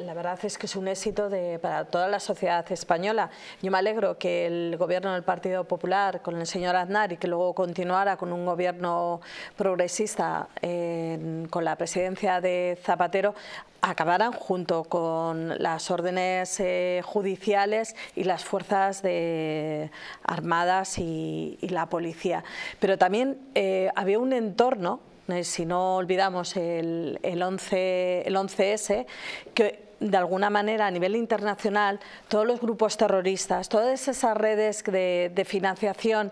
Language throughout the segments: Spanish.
La verdad es que es un éxito para toda la sociedad española. Yo me alegro que el gobierno del Partido Popular con el señor Aznar y que luego continuara con un gobierno progresista eh, con la presidencia de Zapatero acabaran junto con las órdenes eh, judiciales y las fuerzas de armadas y, la policía. Pero también eh, había un entorno eh, si no olvidamos el, el, 11, el 11S, que, de alguna manera a nivel internacional, todos los grupos terroristas, todas esas redes de financiación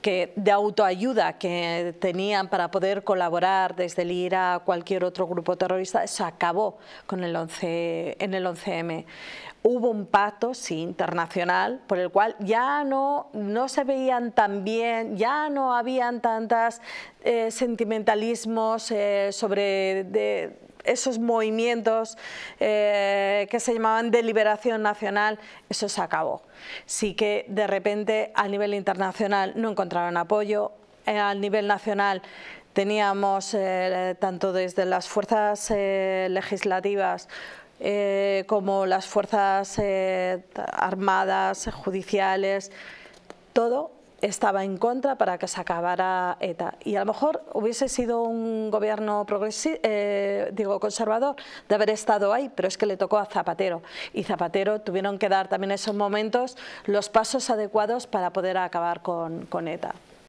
que, de autoayuda que tenían para poder colaborar desde el IRA a cualquier otro grupo terrorista, se acabó con el 11, en el 11M. Hubo un pacto, sí, internacional, por el cual ya no, no se veían tan bien, ya no habían tantas eh, sentimentalismos eh, sobre esos movimientos eh, que se llamaban deliberación nacional, eso se acabó. Sí que de repente a nivel internacional no encontraron apoyo, eh, a nivel nacional teníamos eh, tanto desde las fuerzas legislativas como las fuerzas armadas, judiciales, todo estaba en contra para que se acabara ETA. Y a lo mejor hubiese sido un gobierno eh, digo, conservador de haber estado ahí, pero es que le tocó a Zapatero. Y Zapatero tuvieron que dar también en esos momentos los pasos adecuados para poder acabar con, con ETA.